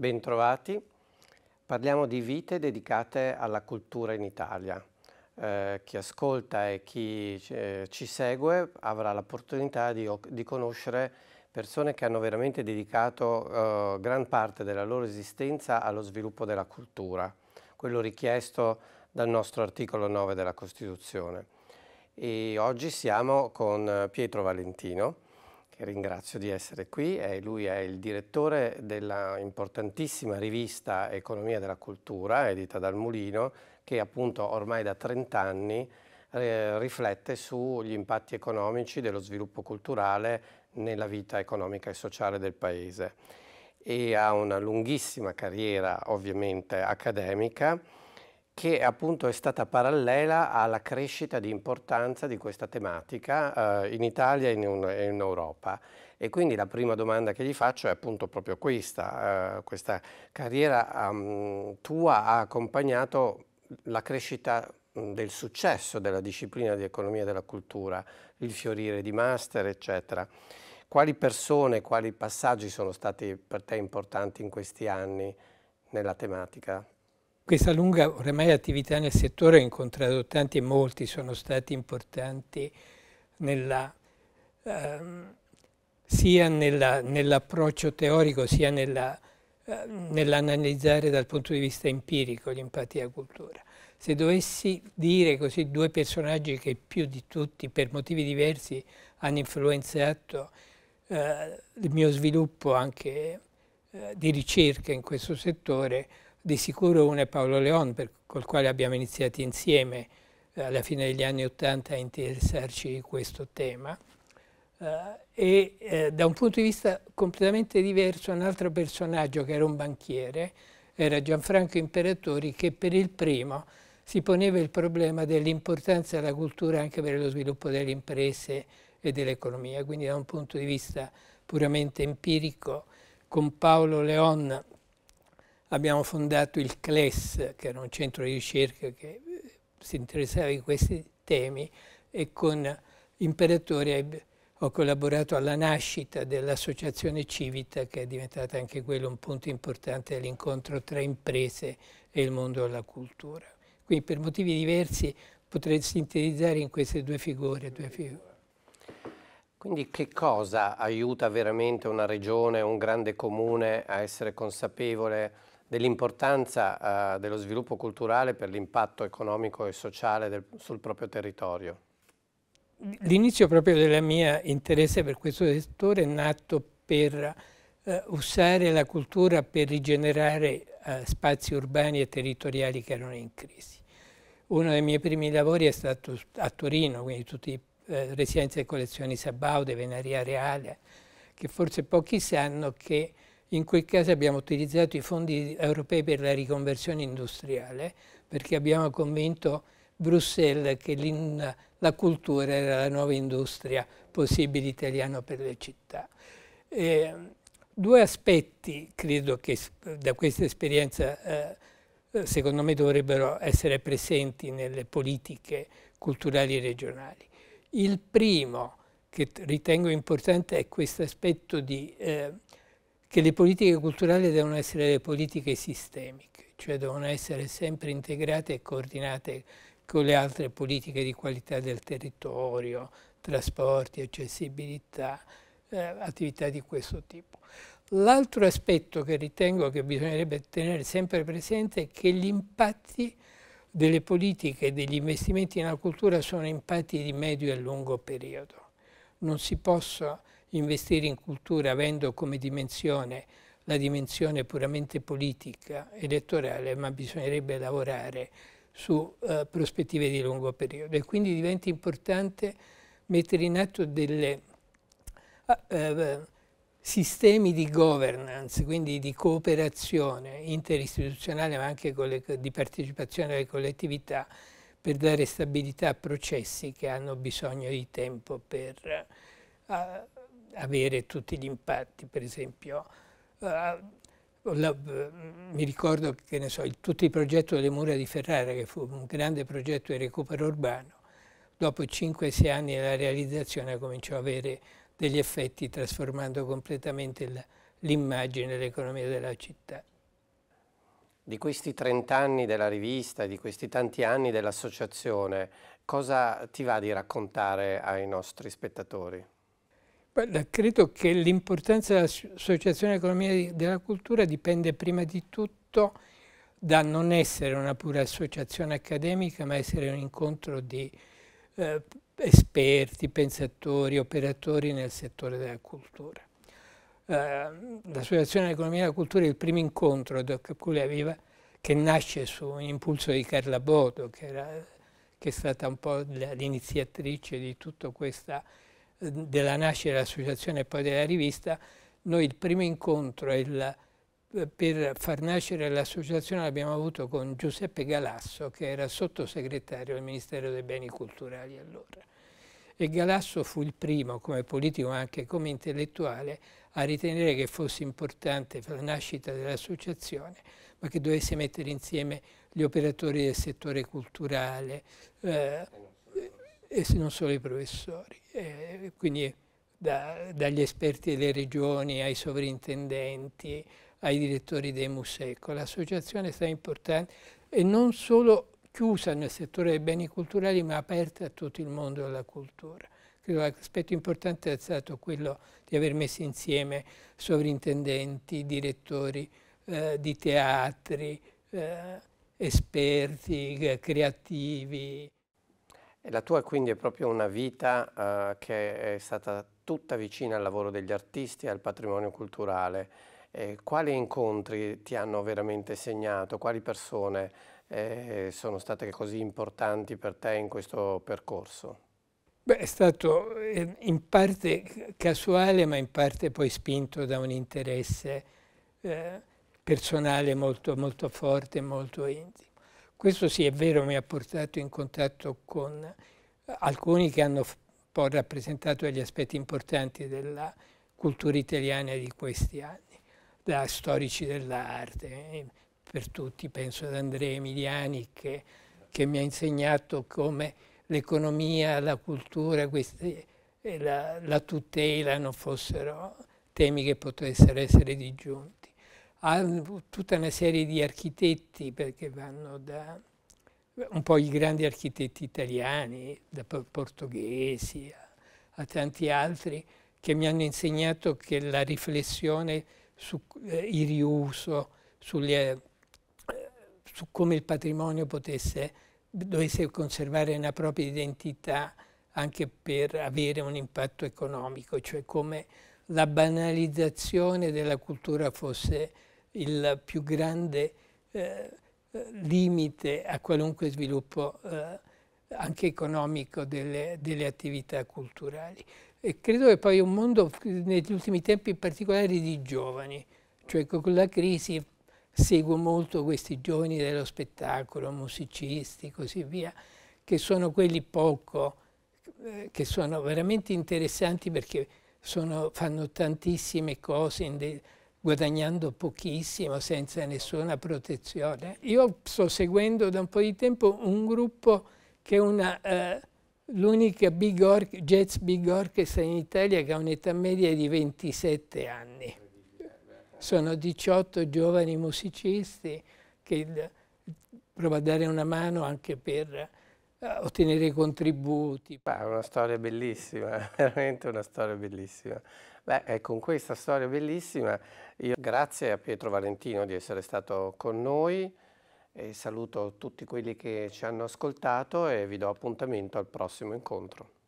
Bentrovati. Parliamo di vite dedicate alla cultura in Italia. Eh, chi ascolta e chi eh, ci segue avrà l'opportunità di, di, conoscere persone che hanno veramente dedicato eh, gran parte della loro esistenza allo sviluppo della cultura, quello richiesto dal nostro articolo 9 della Costituzione. E oggi siamo con Pietro Valentino, ringrazio di essere qui. lui è il direttore della importantissima rivista Economia della Cultura, edita dal Mulino, che appunto ormai da 30 anni eh, riflette sugli impatti economici dello sviluppo culturale nella vita economica e sociale del Paese. E ha una lunghissima carriera ovviamente accademica, che appunto è stata parallela alla crescita di importanza di questa tematica eh, in Italia e in, in, Europa. E quindi la prima domanda che gli faccio è appunto proprio questa. Eh, questa carriera um, tua ha accompagnato la crescita del successo della disciplina di economia della cultura, il fiorire di master, eccetera. Quali persone, quali passaggi sono stati per te importanti in questi anni nella tematica? Questa lunga oramai attività nel settore ha incontrato tanti e molti sono stati importanti nella, ehm, sia nell'approccio teorico sia eh, nell'analizzare eh, nell dal punto di vista empirico gli impatti della cultura. Se dovessi dire così due personaggi che più di tutti per motivi diversi hanno influenzato eh, il mio sviluppo anche eh, di ricerca in questo settore, di sicuro uno è Paolo Leon, per, col quale abbiamo iniziato insieme eh, alla fine degli anni Ottanta a interessarci di questo tema. Eh, e eh, da un punto di vista completamente diverso, un altro personaggio che era un banchiere, era Gianfranco Imperatori, che per il primo si poneva il problema dell'importanza della cultura anche per lo sviluppo delle imprese e dell'economia. Quindi da un punto di vista puramente empirico, con Paolo Leon Abbiamo fondato il CLES, che era un centro di ricerca che eh, si interessava di questi temi e con Imperatore ho collaborato alla nascita dell'associazione Civita che è diventata anche quello un punto importante dell'incontro tra imprese e il mondo della cultura. Quindi per motivi diversi potrei sintetizzare in queste due figure. Due figure. Quindi che cosa aiuta veramente una regione, un grande comune a essere consapevole dell'importanza eh, dello sviluppo culturale per l'impatto economico e sociale del, sul proprio territorio? L'inizio proprio del mio interesse per questo settore è nato per eh, usare la cultura per rigenerare eh, spazi urbani e territoriali che erano in crisi. Uno dei miei primi lavori è stato a Torino, quindi tutte eh, le residenze e collezioni Sabaude, Venaria Reale, che forse pochi sanno che in quel caso abbiamo utilizzato i fondi europei per la riconversione industriale perché abbiamo convinto Bruxelles che la cultura era la nuova industria possibile italiana per le città. Eh, due aspetti credo che da questa esperienza eh, secondo me dovrebbero essere presenti nelle politiche culturali regionali. Il primo che ritengo importante è questo aspetto di eh, che le politiche culturali devono essere le politiche sistemiche, cioè devono essere sempre integrate e coordinate con le altre politiche di qualità del territorio, trasporti, accessibilità, eh, attività di questo tipo. L'altro aspetto che ritengo che bisognerebbe tenere sempre presente è che gli impatti delle politiche e degli investimenti nella cultura sono impatti di medio e lungo periodo. Non si possono investire in cultura avendo come dimensione la dimensione puramente politica, elettorale, ma bisognerebbe lavorare su eh, prospettive di lungo periodo e quindi diventa importante mettere in atto delle ah, eh, sistemi di governance, quindi di cooperazione interistituzionale ma anche le, di partecipazione alle collettività per dare stabilità a processi che hanno bisogno di tempo per eh, avere tutti gli impatti, per esempio uh, la, eh, mi ricordo che ne so, il, tutto il progetto delle mura di Ferrara, che fu un grande progetto di recupero urbano, dopo 5-6 anni della realizzazione cominciò a avere degli effetti trasformando completamente l'immagine e l'economia della città. Di questi 30 anni della rivista, di questi tanti anni dell'associazione, cosa ti va di raccontare ai nostri spettatori? Guarda, credo che l'importanza dell'associazione economia della cultura dipende prima di tutto da non essere una pura associazione accademica, ma essere un incontro di eh, esperti, pensatori, operatori nel settore della cultura. Eh, L'associazione economia della cultura è il primo incontro Viva, che nasce su un impulso di Carla Bodo, che, era, che è stata un po' l'iniziatrice di tutta questa della nascita dell'associazione e poi della rivista, noi il primo incontro il, eh, per far nascere l'associazione l'abbiamo avuto con Giuseppe Galasso, che era sottosegretario del Ministero dei Beni Culturali allora. E Galasso fu il primo, come politico ma anche come intellettuale, a ritenere che fosse importante la nascita dell'associazione, ma che dovesse mettere insieme gli operatori del settore culturale, eh, e se non solo i professori. Eh, quindi da, dagli esperti delle regioni ai sovrintendenti, ai direttori dei musei. Ecco, l'associazione è stata importante e non solo chiusa nel settore dei beni culturali ma aperta a tutto il mondo della cultura. Credo l'aspetto importante è stato quello di aver messo insieme sovrintendenti, direttori eh, di teatri, eh, esperti, creativi la tua quindi è proprio una vita eh, che è stata tutta vicina al lavoro degli artisti e al patrimonio culturale. Eh, quali incontri ti hanno veramente segnato? Quali persone eh, sono state così importanti per te in questo percorso? Beh, è stato eh, in parte casuale, ma in parte poi spinto da un interesse eh, personale molto, molto forte, molto intimo. Questo sì è vero, mi ha portato in contatto con alcuni che hanno poi rappresentato degli aspetti importanti della cultura italiana di questi anni, da storici dell'arte, eh, per tutti penso ad Andrea Emiliani che, che mi ha insegnato come l'economia, la cultura queste, eh, la, la tutela non fossero temi che potessero essere digiuni a tutta una serie di architetti, perché vanno da un po' i grandi architetti italiani, da portoghesi a, a tanti altri, che mi hanno insegnato che la riflessione sul eh, riuso, sulle, eh, su come il patrimonio potesse, dovesse conservare una propria identità anche per avere un impatto economico, cioè come la banalizzazione della cultura fosse il più grande eh, eh, limite a qualunque sviluppo eh, anche economico delle, delle, attività culturali. E credo che poi un mondo negli ultimi tempi in particolare di giovani, cioè con la crisi seguo molto questi giovani dello spettacolo, musicisti e così via, che sono quelli poco, eh, che sono veramente interessanti perché sono, fanno tantissime cose guadagnando pochissimo, senza nessuna protezione. Io sto seguendo da un po' di tempo un gruppo che è eh, l'unica big jazz big orchestra in Italia che ha un'età media di 27 anni. Sono 18 giovani musicisti che eh, prova a dare una mano anche per eh, ottenere contributi. È ah, una storia bellissima, veramente una storia bellissima. Beh, con questa storia bellissima, io grazie a Pietro Valentino di essere stato con noi e saluto tutti quelli che ci hanno ascoltato e vi do appuntamento al prossimo incontro.